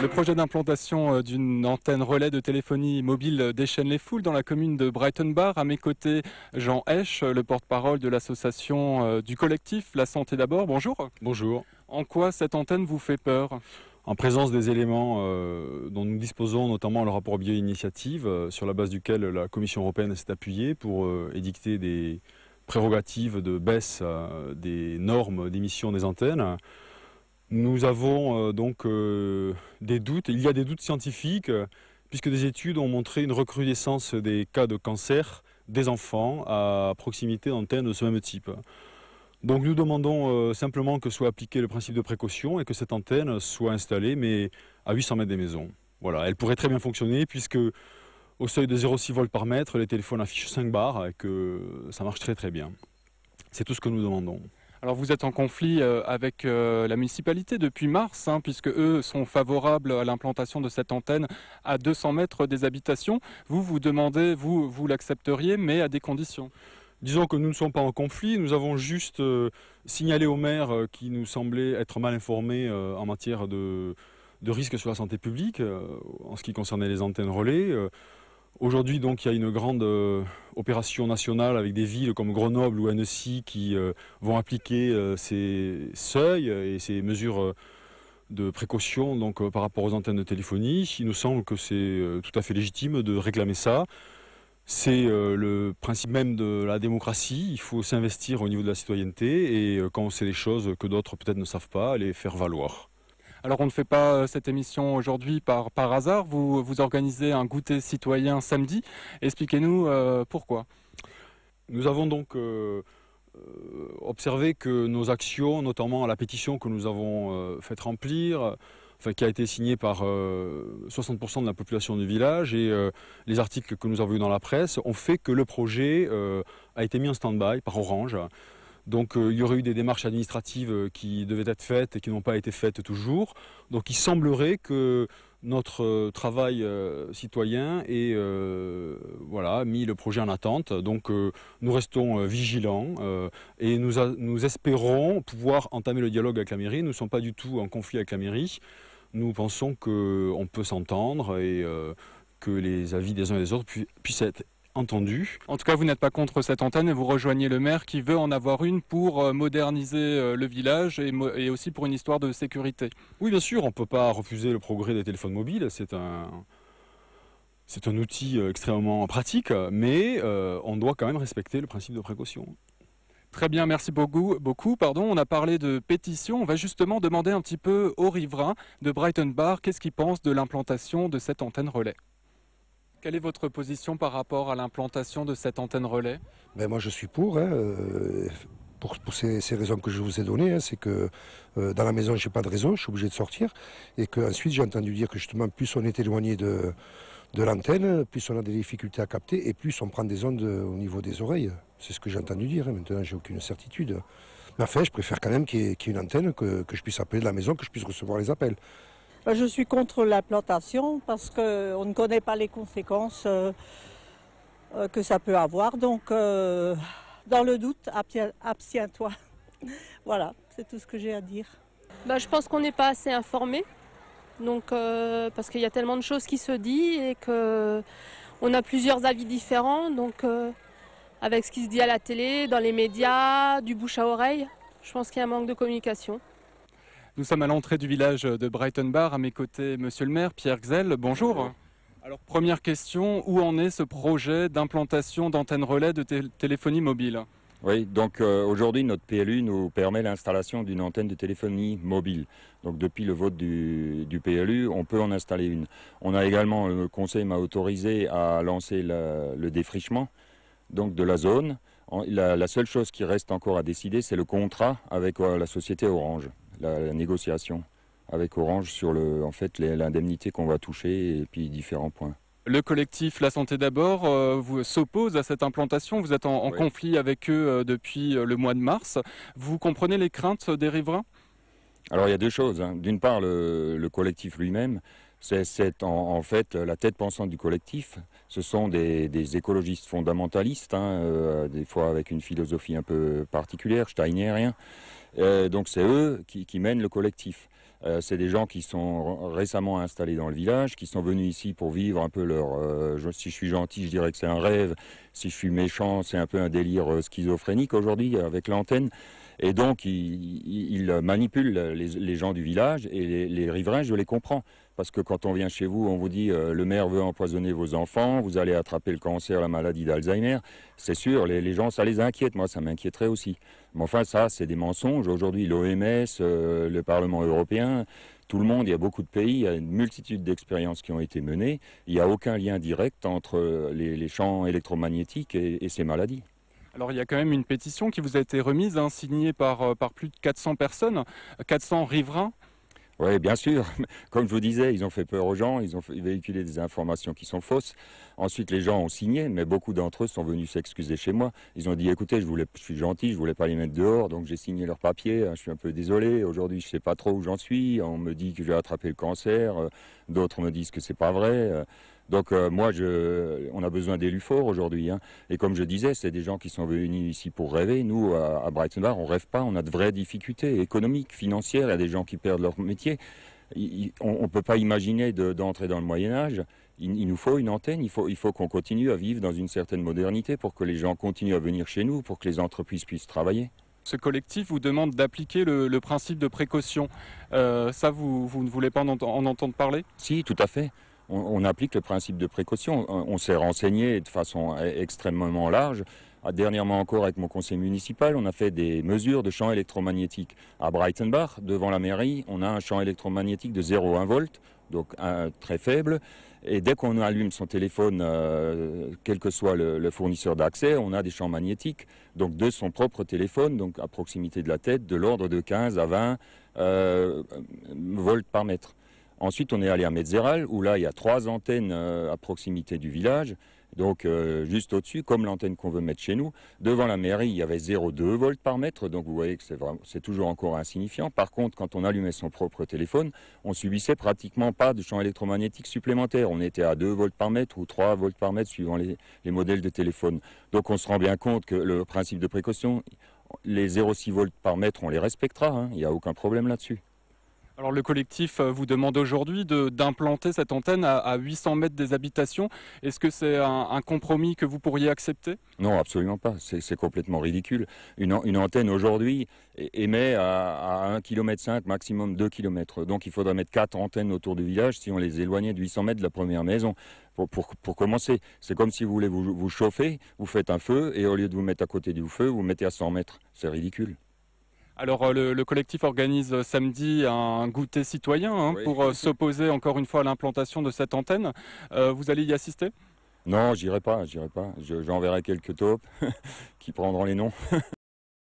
Le projet d'implantation euh, d'une antenne relais de téléphonie mobile déchaîne les foules dans la commune de Brighton-Bar. À mes côtés, Jean Hesch, le porte-parole de l'association euh, du collectif La Santé d'abord. Bonjour. Bonjour. En quoi cette antenne vous fait peur en présence des éléments euh, dont nous disposons, notamment le rapport bio-initiative, sur la base duquel la Commission européenne s'est appuyée pour édicter des prérogatives de baisse des normes d'émission des antennes, nous avons euh, donc euh, des doutes, il y a des doutes scientifiques, euh, puisque des études ont montré une recrudescence des cas de cancer des enfants à proximité d'antennes de ce même type. Donc nous demandons simplement que soit appliqué le principe de précaution et que cette antenne soit installée, mais à 800 mètres des maisons. Voilà, elle pourrait très bien fonctionner puisque au seuil de 0,6 volts par mètre, les téléphones affichent 5 bars et que ça marche très très bien. C'est tout ce que nous demandons. Alors vous êtes en conflit euh, avec euh, la municipalité depuis mars, hein, puisque eux sont favorables à l'implantation de cette antenne à 200 mètres des habitations. Vous vous demandez, vous, vous l'accepteriez, mais à des conditions Disons que nous ne sommes pas en conflit, nous avons juste euh, signalé au maire qui nous semblait être mal informé en matière de, de risques sur la santé publique en ce qui concernait les antennes relais. Aujourd'hui, donc, il y a une grande euh, opération nationale avec des villes comme Grenoble ou Annecy qui euh, vont appliquer euh, ces seuils et ces mesures de précaution donc, par rapport aux antennes de téléphonie. Il nous semble que c'est tout à fait légitime de réclamer ça. C'est le principe même de la démocratie. Il faut s'investir au niveau de la citoyenneté et quand on sait les choses que d'autres peut-être ne savent pas, les faire valoir. Alors on ne fait pas euh, cette émission aujourd'hui par, hasard. Vous, vous organisez un goûter citoyen samedi. Expliquez-nous euh, pourquoi. Nous avons donc euh, observé que nos actions, notamment la pétition que nous avons faite remplir, qui a été signée par 60% de la population du village et les articles que nous avons eus dans la presse ont fait que le projet a été mis en stand-by par Orange. Donc euh, il y aurait eu des démarches administratives euh, qui devaient être faites et qui n'ont pas été faites toujours. Donc il semblerait que notre euh, travail citoyen ait voilà, mis le projet en attente. Donc nous restons vigilants et nous, nous espérons pouvoir entamer le dialogue avec la mairie. Nous ne sommes pas du tout en conflit avec la mairie. Nous pensons qu'on peut s'entendre et que les avis des uns et des autres puissent être en tout cas, vous n'êtes pas contre cette antenne et vous rejoignez le maire qui veut en avoir une pour euh, moderniser euh, le village et, aussi pour une histoire de sécurité. Oui, bien sûr, on ne peut pas refuser le progrès des téléphones mobiles. C'est un, c'est un outil euh, extrêmement pratique, mais on doit quand même respecter le principe de précaution. Très bien, merci beaucoup. beaucoup pardon. On a parlé de pétition. On va justement demander un petit peu aux riverains de Brighton Bar qu'est-ce qu'ils pensent de l'implantation de cette antenne relais. Quelle est votre position par rapport à l'implantation de cette antenne relais ben Moi, je suis pour. Hein, euh, pour, ces, raisons que je vous ai données, hein, c'est que euh, dans la maison, je n'ai pas de réseau, je suis obligé de sortir. Et qu'ensuite, j'ai entendu dire que justement, plus on est éloigné de, l'antenne, plus on a des difficultés à capter et plus on prend des ondes euh, au niveau des oreilles. C'est ce que j'ai entendu dire. Hein, maintenant, j'ai aucune certitude. Mais enfin, je préfère quand même qu'il y, ait une antenne, que je puisse appeler de la maison, que je puisse recevoir les appels. Bah, je suis contre l'implantation parce qu'on ne connaît pas les conséquences euh, euh, que ça peut avoir. Donc, euh, dans le doute, abstiens-toi. voilà, c'est tout ce que j'ai à dire. Bah, je pense qu'on n'est pas assez informé. Donc, parce qu'il y a tellement de choses qui se disent et qu'on a plusieurs avis différents. Donc, avec ce qui se dit à la télé, dans les médias, du bouche à oreille, je pense qu'il y a un manque de communication. Nous sommes à l'entrée du village de Brighton Bar. À mes côtés, monsieur le maire, Pierre Xel. Bonjour. Alors, première question, où en est ce projet d'implantation d'antenne relais de téléphonie mobile oui, donc euh, aujourd'hui notre PLU nous permet l'installation d'une antenne de téléphonie mobile. Donc depuis le vote du, PLU, on peut en installer une. On a également, euh, le conseil m'a autorisé à lancer le défrichement de la zone. La, seule chose qui reste encore à décider, c'est le contrat avec euh, la société Orange la, négociation avec Orange sur le, en fait, l'indemnité qu'on va toucher et puis différents points. Le collectif La Santé d'abord euh, vous s'oppose à cette implantation. Vous êtes en, conflit avec eux euh, depuis euh, le mois de mars. Vous comprenez les craintes des riverains Alors il y a deux choses. Hein. D'une part, le, collectif lui-même, c'est en, fait la tête pensante du collectif. Ce sont des, écologistes fondamentalistes, hein, des fois avec une philosophie un peu particulière, steinérien. rien euh, donc c'est eux qui, mènent le collectif. Euh, c'est des gens qui sont récemment installés dans le village, qui sont venus ici pour vivre un peu leur... Euh, si je suis gentil, je dirais que c'est un rêve. Si je suis méchant, c'est un peu un délire schizophrénique aujourd'hui avec l'antenne. Et donc, il, il manipule les, gens du village et les, riverains, je les comprends. Parce que quand on vient chez vous, on vous dit euh, le maire veut empoisonner vos enfants, vous allez attraper le cancer, la maladie d'Alzheimer. C'est sûr, les, gens, ça les inquiète. Moi, ça m'inquiéterait aussi. Mais enfin, ça, c'est des mensonges. Aujourd'hui, l'OMS, euh, le Parlement européen, tout le monde, il y a beaucoup de pays, il y a une multitude d'expériences qui ont été menées. Il n'y a aucun lien direct entre euh, les, champs électromagnétiques et ces maladies. Alors il y a quand même une pétition qui vous a été remise, hein, signée par, euh, par plus de 400 personnes, 400 riverains. Oui, bien sûr. Comme je vous disais, ils ont fait peur aux gens, ils ont véhiculé des informations qui sont fausses. Ensuite, les gens ont signé, mais beaucoup d'entre eux sont venus s'excuser chez moi. Ils ont dit écoutez, je, voulais, je suis gentil, je voulais pas les mettre dehors, donc j'ai signé leur papier. Hein. Je suis un peu désolé. Aujourd'hui, je sais pas trop où j'en suis. On me dit que j'ai attrapé le cancer. Euh, d'autres me disent que ce n'est pas vrai. Euh, donc euh, moi, on a besoin d'élus forts aujourd'hui. Hein. Et comme je disais, c'est des gens qui sont venus ici pour rêver. Nous, à, Breitenbach, on rêve pas, on a de vraies difficultés économiques, financières, il y a des gens qui perdent leur métier. on ne peut pas imaginer d'entrer dans le Moyen Âge. Il, nous faut une antenne, il faut, qu'on continue à vivre dans une certaine modernité pour que les gens continuent à venir chez nous, pour que les entreprises puissent travailler. Ce collectif vous demande d'appliquer le, principe de précaution. Euh, ça, vous, ne voulez pas en, en entendre parler Si, tout à fait on, applique le principe de précaution. On, s'est renseigné de façon e, extrêmement large. Ah, dernièrement encore, avec mon conseil municipal, on a fait des mesures de champs électromagnétiques. À Breitenbach, devant la mairie, on a un champ électromagnétique de 0,1 volt, donc très faible. Et dès qu'on allume son téléphone, euh, quel que soit le, fournisseur d'accès, on a des champs magnétiques, donc de son propre téléphone, donc à proximité de la tête, de l'ordre de 15 à 20 euh, volts par mètre. Ensuite, on est allé à Metzeral, où là, il y a trois antennes euh, à proximité du village, donc euh, juste au-dessus, comme l'antenne qu'on veut mettre chez nous. Devant la mairie, il y avait 0,2 volts par mètre, donc vous voyez que c'est toujours encore insignifiant. Par contre, quand on allumait son propre téléphone, on subissait pratiquement pas de champ électromagnétique supplémentaire. On était à 2 volts par mètre ou 3 volts par mètre, suivant les, modèles de téléphone. Donc on se rend bien compte que le principe de précaution, les 0,6 volts par mètre, on les respectera, hein. il n'y a aucun problème là-dessus. Alors le collectif euh, vous demande aujourd'hui d'implanter cette antenne à, 800 mètres des habitations. Est-ce que c'est un, compromis que vous pourriez accepter Non, absolument pas. C'est complètement ridicule. Une, antenne aujourd'hui émet à, à 1,5 km, maximum 2 km. Donc il faudrait mettre 4 antennes autour du village si on les éloignait de 800 mètres de la première maison. Pour, commencer, c'est comme si vous voulez vous, vous chauffer, vous faites un feu et au lieu de vous mettre à côté du feu, vous mettez à 100 mètres. C'est ridicule. Alors euh, le, collectif organise euh, samedi un goûter citoyen hein, pour euh, s'opposer encore une fois à l'implantation de cette antenne. vous allez y assister Non, j'irai pas, j'irai pas. J'enverrai quelques taupes qui prendront les noms.